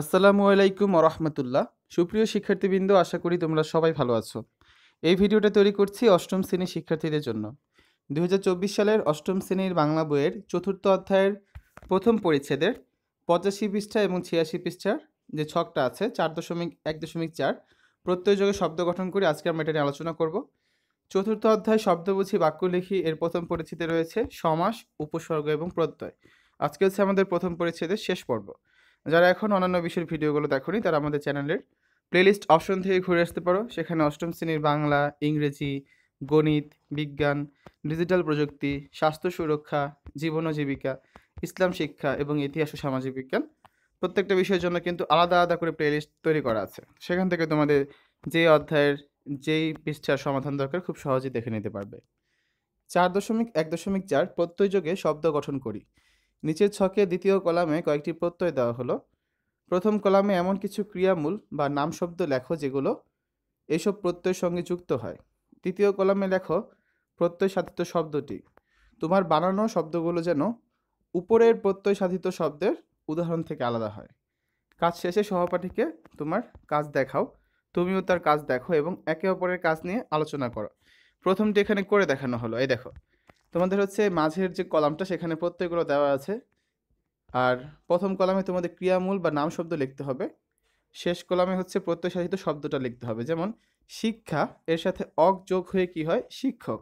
আসসালামু আলাইকুম রহমতুল্লাহ সুপ্রিয় শিক্ষার্থীবৃন্দ আশা করি তোমরা সবাই ভালো আছো এই ভিডিওটা তৈরি করছি অষ্টম শ্রেণীর শিক্ষার্থীদের জন্য দু সালের অষ্টম শ্রেণীর বাংলা বইয়ের চতুর্থ অধ্যায়ের প্রথম পরিচ্ছেদের পঁচাশি পৃষ্ঠা এবং ছিয়াশি পৃষ্ঠার যে ছকটা আছে চার দশমিক এক দশমিক চার প্রত্যয়যোগে শব্দ গঠন করে আজকে আমরা এটা নিয়ে আলোচনা করব চতুর্থ অধ্যায় শব্দ বুঝি বাক্য লিখি এর প্রথম পরিচ্ছেদে রয়েছে সমাস উপসর্গ এবং প্রত্যয় আজকে হচ্ছে আমাদের প্রথম পরিচ্ছেদের শেষ পর্ব যারা এখন অন্যান্য বিষয়ের ভিডিওগুলো দেখোনি তারা আমাদের চ্যানেলের প্লেলিস্ট অপশন থেকে ঘুরে আসতে পারো সেখানে অষ্টম শ্রেণীর বাংলা ইংরেজি গণিত বিজ্ঞান ডিজিটাল প্রযুক্তি স্বাস্থ্য সুরক্ষা জীবন ও জীবিকা ইসলাম শিক্ষা এবং ইতিহাস ও সামাজিক বিজ্ঞান প্রত্যেকটা বিষয়ের জন্য কিন্তু আলাদা আলাদা করে প্লেলিস্ট তৈরি করা আছে সেখান থেকে তোমাদের যে অধ্যায়ের যেই পৃষ্ঠার সমাধান দরকার খুব সহজেই দেখে নিতে পারবে চার দশমিক এক দশমিক চার প্রত্যয় যোগে শব্দ গঠন করি নিচের ছকে দ্বিতীয় কলামে কয়েকটি প্রত্যয় দেওয়া হলো প্রথম কলামে এমন কিছু ক্রিয়ামূল বা নাম শব্দ লেখো যেগুলো এসব প্রত্যয়ের সঙ্গে যুক্ত হয় তৃতীয় কলামে লেখো প্রত্যয় সাধিত শব্দটি তোমার বানানো শব্দগুলো যেন উপরের প্রত্যয় সাধিত শব্দের উদাহরণ থেকে আলাদা হয় কাজ শেষে সহপাঠীকে তোমার কাজ দেখাও তুমিও তার কাজ দেখো এবং একে অপরের কাজ নিয়ে আলোচনা করো প্রথমটি এখানে করে দেখানো হলো এই দেখো তোমাদের হচ্ছে মাঝের যে কলামটা সেখানে প্রত্যয়গুলো দেওয়া আছে আর প্রথম কলামে তোমাদের ক্রিয়ামূল বা নাম শব্দ লিখতে হবে শেষ কলামে হচ্ছে প্রত্যয়শাসিত শব্দটা লিখতে হবে যেমন শিক্ষা এর সাথে অক যোগ হয়ে কি হয় শিক্ষক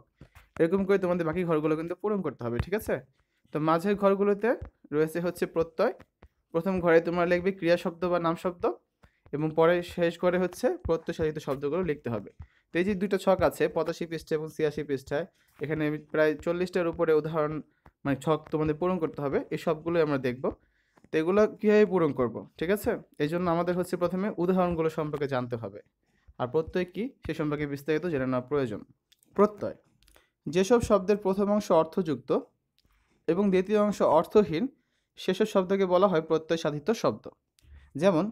এরকম করে তোমাদের বাকি ঘরগুলো কিন্তু পূরণ করতে হবে ঠিক আছে তো মাঝের ঘরগুলোতে রয়েছে হচ্ছে প্রত্যয় প্রথম ঘরে তোমরা লিখবে ক্রিয়া শব্দ বা নাম শব্দ এবং পরে শেষ ঘরে হচ্ছে প্রত্যয়শাসিত শব্দগুলো লিখতে হবে তো এই যে দুটো ছক আছে পঁচাশি পৃষ্ঠা এবং ছিয়াশি পৃষ্ঠায় এখানে প্রায় চল্লিশটার উপরে উদাহরণ মানে ছক তোমাদের পূরণ করতে হবে এই সবগুলোই আমরা দেখব তো এগুলো কীভাবে পূরণ করব ঠিক আছে এই জন্য আমাদের হচ্ছে প্রথমে উদাহরণগুলো সম্পর্কে জানতে হবে আর প্রত্যয় কী সে সম্পর্কে বিস্তারিত জেনে নেওয়া প্রয়োজন প্রত্যয় যেসব শব্দের প্রথম অংশ অর্থযুক্ত এবং দ্বিতীয় অংশ অর্থহীন সেসব শব্দকে বলা হয় প্রত্যয় সাধিত শব্দ যেমন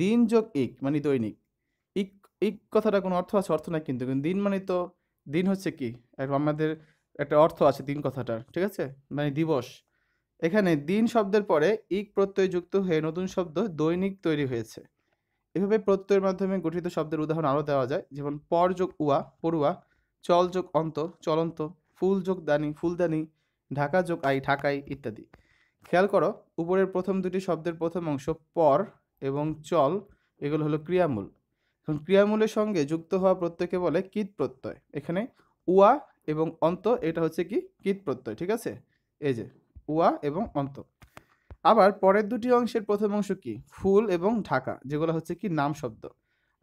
দিন যোগ ইক মানে দৈনিক ইক এই কথাটা কোনো অর্থ আছে অর্থ নাই কিন্তু কিন্তু দিন মানে তো দিন হচ্ছে কি আমাদের একটা অর্থ আছে দিন কথাটার ঠিক আছে মানে দিবস এখানে দিন শব্দের পরে ইক প্রত্যয় যুক্ত হয়ে নতুন শব্দ দৈনিক তৈরি হয়েছে এভাবে প্রত্যয়ের মাধ্যমে গঠিত শব্দের উদাহরণ আরও দেওয়া যায় যেমন পর যোগ উয়া পড়ুয়া চল যোগ অন্ত চলন্ত ফুল যোগ দানি ফুলদানি ঢাকা যোগ আই ঢাকাই ইত্যাদি খেয়াল করো উপরের প্রথম দুটি শব্দের প্রথম অংশ পর এবং চল এগুলো হলো ক্রিয়ামূল এখন ক্রিয়ামূলের সঙ্গে যুক্ত হওয়া প্রত্যয়কে বলে কীত প্রত্যয় এখানে উয়া এবং অন্ত এটা হচ্ছে কি কীত প্রত্যয় ঠিক আছে এই যে উয়া এবং অন্ত আবার পরের দুটি অংশের প্রথম অংশ কি ফুল এবং ঢাকা যেগুলো হচ্ছে কি নাম শব্দ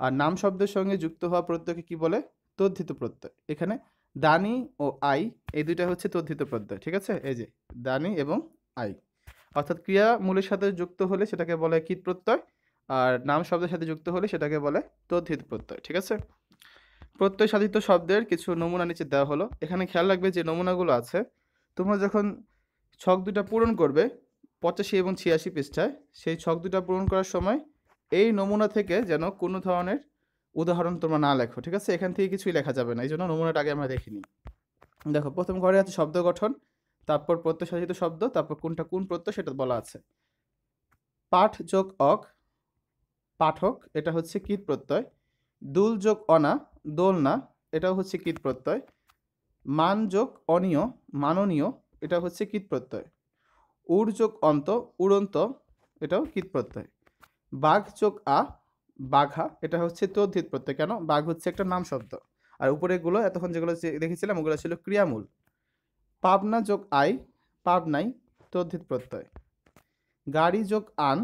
আর নাম শব্দের সঙ্গে যুক্ত হওয়া প্রত্যয়কে কি বলে তদ্ধিত প্রত্যয় এখানে দানি ও আই এই দুইটা হচ্ছে তদ্ধিত প্রত্যয় ঠিক আছে এই যে দানি এবং আই অর্থাৎ ক্রিয়া মূলের সাথে যুক্ত হলে সেটাকে বলে কীট প্রত্যয় আর নাম শব্দের সাথে যুক্ত হলে সেটাকে বলে তদ্ধিত প্রত্যয় ঠিক আছে প্রত্যয় সাধিত শব্দের কিছু নমুনা নিচে দেওয়া হলো এখানে খেয়াল রাখবে যে নমুনাগুলো আছে তোমরা যখন ছক দুটা পূরণ করবে পঁচাশি এবং ছিয়াশি পৃষ্ঠায় সেই ছক দুটা পূরণ করার সময় এই নমুনা থেকে যেন কোনো ধরনের উদাহরণ তোমরা না লেখো ঠিক আছে এখান থেকে কিছুই লেখা যাবে না এই জন্য নমুনাটা আগে আমরা দেখিনি দেখো প্রথম ঘরে আছে শব্দ গঠন তারপর প্রত্যয় সাধিত শব্দ তারপর কোনটা কোন প্রত্যয় সেটা বলা আছে পাঠ যোগ অক পাঠক এটা হচ্ছে কীত প্রত্যয় দুল যোগ অনা দোলনা এটাও হচ্ছে কীত প্রত্যয় মান যোগ অনীয় মাননীয় এটা হচ্ছে কীত প্রত্যয় উড় যোগ অন্ত উড়ন্ত এটাও কীত প্রত্যয় বাঘ যোগ আ বাঘা এটা হচ্ছে তদ্ধিত প্রত্যয় কেন বাঘ হচ্ছে একটা নাম শব্দ আর উপরেগুলো এতক্ষণ যেগুলো দেখেছিলাম ওগুলো ছিল ক্রিয়ামূল পাবনা যোগ আই পাবনাই তদ্ধিত প্রত্যয় গাড়ি যোগ আন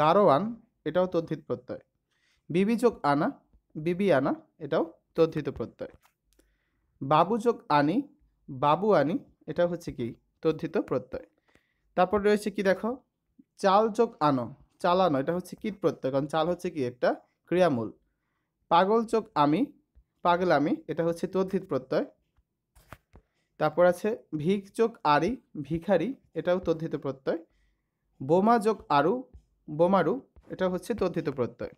গারোয়ান এটাও তদ্ধিত প্রত্যয় বিবি যোগ আনা বিবি আনা এটাও তদ্ধিত প্রত্যয় বাবু যোগ আনি বাবু আনি এটা হচ্ছে কি তদ্ধিত প্রত্যয় তারপর রয়েছে কি দেখো চাল যোগ আনো চাল আনো এটা হচ্ছে কীট প্রত্যয় কারণ চাল হচ্ছে কি একটা ক্রিয়ামূল পাগল চোখ আমি আমি এটা হচ্ছে তদ্ধিত প্রত্যয় তারপর আছে ভিক চোক আরি ভিখারি এটাও তদ্ধিত প্রত্যয় বোমা যোগ আরু বোমারু এটা হচ্ছে তদ্ধিত প্রত্যয়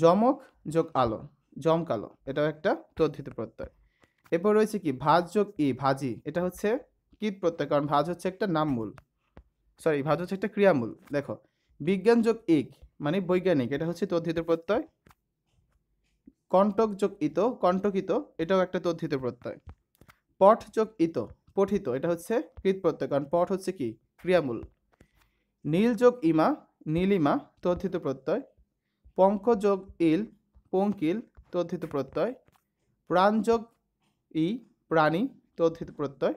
জমক যোগ আলো জমকালো এটাও একটা তদ্ধিত প্রত্যয় এরপর রয়েছে কি ভাজ যোগ ই ভাজি এটা হচ্ছে কীট প্রত্যয় কারণ ভাজ হচ্ছে একটা নামমূল সরি ভাজ হচ্ছে একটা ক্রিয়ামূল দেখো বিজ্ঞান যোগ ইক মানে বৈজ্ঞানিক এটা হচ্ছে তদ্ধিত প্রত্যয় কণ্টক যোগ ইত কণ্টকিত এটাও একটা তদ্ধিত প্রত্যয় পঠ যোগ ইত পঠিত এটা হচ্ছে কৃত প্রত্যয় কারণ পঠ হচ্ছে কি ক্রিয়ামূল নীল যোগ ইমা নীলিমা তথিত প্রত্যয় পঙ্কযোগ ইল পঙ্কিল তথিত প্রত্যয় প্রাণযোগ ই প্রাণী তথিত প্রত্যয়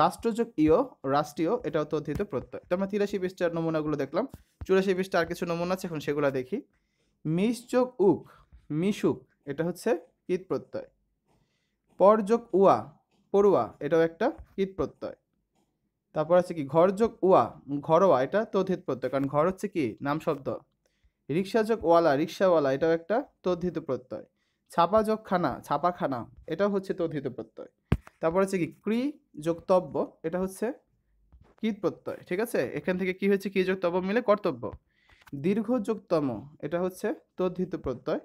রাষ্ট্রযোগ ইও রাষ্ট্রীয় এটাও তথিত প্রত্যয় তো আমরা তিরাশি পৃষ্ঠার নমুনাগুলো দেখলাম চুরাশি পৃষ্ঠা আর কিছু নমুনা আছে এখন সেগুলো দেখি মিসযোগ উক মিশুক এটা হচ্ছে কীত প্রত্যয় পরযোগ উয়া পড়ুয়া এটাও একটা কীত প্রত্যয় তারপর আছে কি ঘর যোগ ওয়া ঘরোয়া এটা তদ্ধিত প্রত্যয় কারণ ঘর হচ্ছে কি নাম শব্দ রিক্সা যোগ ওয়ালা রিক্সাওয়ালা এটাও একটা তদ্ধিত প্রত্যয় ছাপা যোগ খানা ছাপাখানা এটাও হচ্ছে তদ্ধিত প্রত্যয় তারপর হচ্ছে কি ক্রি যোগ তব্য এটা হচ্ছে কৃত প্রত্যয় ঠিক আছে এখান থেকে কি হয়েছে কি যোগ তব্য মিলে কর্তব্য দীর্ঘ যোগতম এটা হচ্ছে তদ্ধিত প্রত্যয়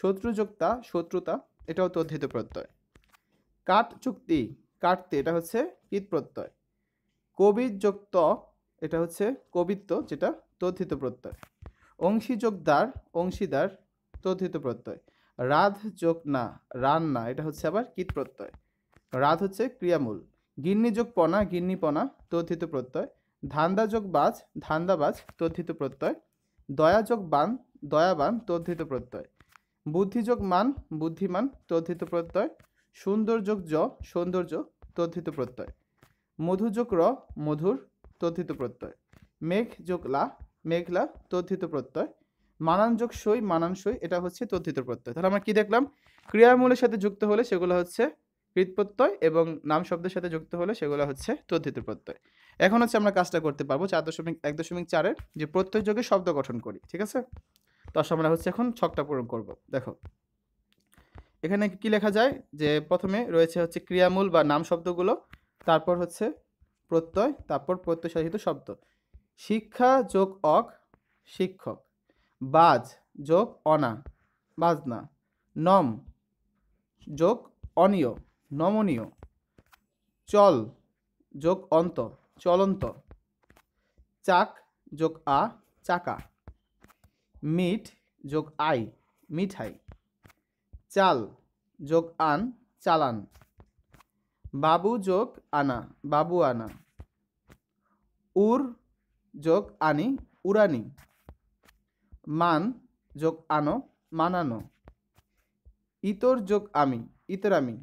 শত্রু যোগতা শত্রুতা এটাও তদ্ধিত প্রত্যয় কাট চুক্তি কাটতে এটা হচ্ছে কৃত প্রত্যয় কবির ত এটা হচ্ছে কবিত্ব যেটা তথিত প্রত্যয় অংশী যোগ দ্বার অংশীদার তথিত প্রত্যয় রাধ যোগ না রান্না এটা হচ্ছে আবার কীট প্রত্যয় রাধ হচ্ছে ক্রিয়ামূল গিন্নি যোগ পনা গিন্নিপনা তথিত প্রত্যয় ধান্দা যোগ বাজ ধান্দাবাজ তথিত প্রত্যয় দয়া যোগ বান দয়াবান তথিত প্রত্যয় বুদ্ধি যোগ মান বুদ্ধিমান তথিত প্রত্যয় সৌন্দর্য জ সৌন্দর্য তথিত প্রত্যয় মধু যোগ র মধুর তথিত প্রত্যয় মেঘ যোগ লা মেঘলা তথিত প্রত্যয় মানান যোগ সই মানান সই এটা হচ্ছে তথিত প্রত্যয় তাহলে আমরা কি দেখলাম ক্রিয়ামূলের সাথে যুক্ত হলে সেগুলো হচ্ছে কৃতপ্রত্যয় এবং নাম শব্দের সাথে যুক্ত হলে সেগুলো হচ্ছে তথিত প্রত্যয় এখন হচ্ছে আমরা কাজটা করতে পারবো চার দশমিক এক দশমিক চারের যে প্রত্যয় যোগে শব্দ গঠন করি ঠিক আছে তো আমরা হচ্ছে এখন ছকটা পূরণ করব দেখো এখানে কি লেখা যায় যে প্রথমে রয়েছে হচ্ছে ক্রিয়ামূল বা নাম শব্দগুলো তারপর হচ্ছে প্রত্যয় তারপর প্রত্যয় শব্দ শিক্ষা যোগ অক শিক্ষক বাজ যোগ অনা বাজনা নম যোগ অনীয় নমনীয় চল যোগ অন্ত চলন্ত চাক যোগ আ চাকা মিট যোগ আই মিঠাই চাল যোগ আন চালান বাবু যোগ আনা বাবু আনা উর যোগ আনি উরানি মান যোগ আনো মানানো ইতর যোগ আমি ইতরামি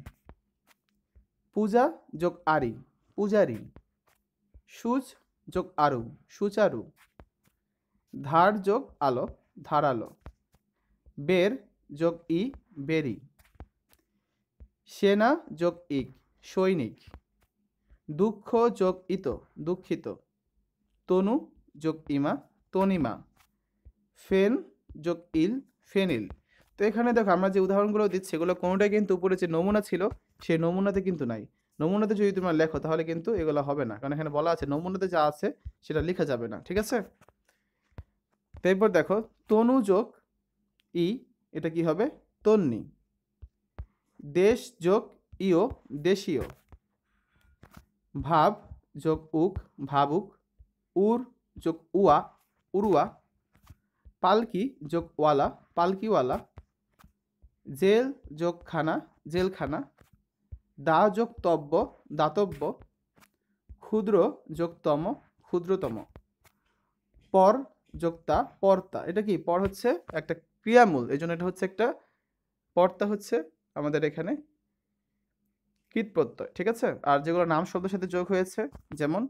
পূজা যোগ আরি পূজারি সুচ যোগ আরু সুচারু ধার যোগ আলো ধারালো বের যোগ ই বেরি সেনা যোগ ইক সৈনিক দুঃখ যোগ ইত দুঃখিত তনু যোগ ইমা তনিমা ফেন যোগ ইল ফেনিল তো এখানে দেখো আমরা যে উদাহরণগুলো দিচ্ছি এগুলো কোনোটাই কিন্তু উপরে যে নমুনা ছিল সে নমুনাতে কিন্তু নাই নমুনাতে যদি তোমরা লেখো তাহলে কিন্তু এগুলো হবে না কারণ এখানে বলা আছে নমুনাতে যা আছে সেটা লেখা যাবে না ঠিক আছে তারপর দেখো তনু যোগ ই এটা কি হবে তন্নি দেশ যোগ ইয় দেশীয় ভাব যোগ উক ভাবুক উর যোগ উয়া উরুয়া পালকি যোগ ওয়ালা পালকিওয়ালা জেল যোগ খানা জেলখানা দা যোগ তব্য দাতব্য ক্ষুদ্র যোগতম ক্ষুদ্রতম পর যোগতা পর্তা এটা কি পর হচ্ছে একটা ক্রিয়ামূল এই জন্য এটা হচ্ছে একটা পর্তা হচ্ছে আমাদের এখানে কৃত প্রত্যয় ঠিক আছে আর যেগুলো নাম শব্দের সাথে যোগ হয়েছে যেমন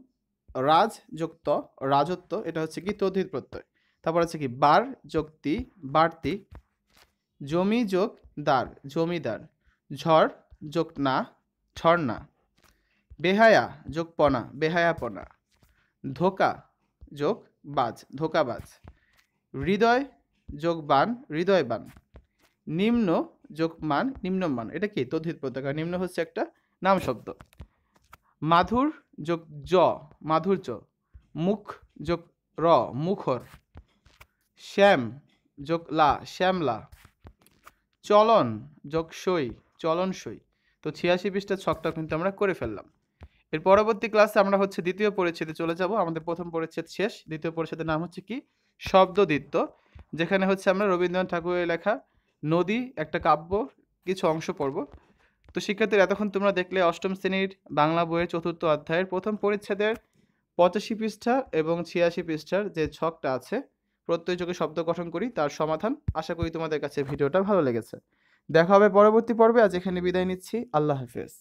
রাজ যুক্ত রাজত্ব এটা হচ্ছে কি তদ্ধিত প্রত্যয় তারপর হচ্ছে কি বার যুক্তি বাড়তি জমি যোগ দ্বার জমিদার ঝড় যোগ না ঝর্ণা বেহায়া যোগ পনা বেহায়াপনা ধোকা যোগ বাজ ধোকাবাজ হৃদয় যোগ বান হৃদয়বান নিম্ন যোগ মান নিম্ন মান এটা কি তদ্ধিত প্রত্যয় নিম্ন হচ্ছে একটা নাম শব্দ মাধুর যোগ জ মাধুর্য মুখ যোগ র মুখর শ্যাম যোগ লা শ্যামলা চলন যোগ সই চলন সই তো ছিয়াশি পৃষ্ঠার ছকটা কিন্তু আমরা করে ফেললাম এর পরবর্তী ক্লাসে আমরা হচ্ছে দ্বিতীয় পরিচ্ছেদে চলে যাব আমাদের প্রথম পরিচ্ছেদ শেষ দ্বিতীয় পরিচ্ছেদের নাম হচ্ছে কি শব্দদিত্য যেখানে হচ্ছে আমরা রবীন্দ্রনাথ ঠাকুরের লেখা নদী একটা কাব্য কিছু অংশ পড়ব তো শিক্ষার্থীরা এতক্ষণ তোমরা দেখলে অষ্টম শ্রেণীর বাংলা বইয়ের চতুর্থ অধ্যায়ের প্রথম পরিচ্ছেদের পঁচাশি পৃষ্ঠা এবং ছিয়াশি পৃষ্ঠার যে ছকটা আছে প্রত্যয়যোগে শব্দ গঠন করি তার সমাধান আশা করি তোমাদের কাছে ভিডিওটা ভালো লেগেছে দেখা হবে পরবর্তী পর্বে আজ এখানে বিদায় নিচ্ছি আল্লাহ হাফেজ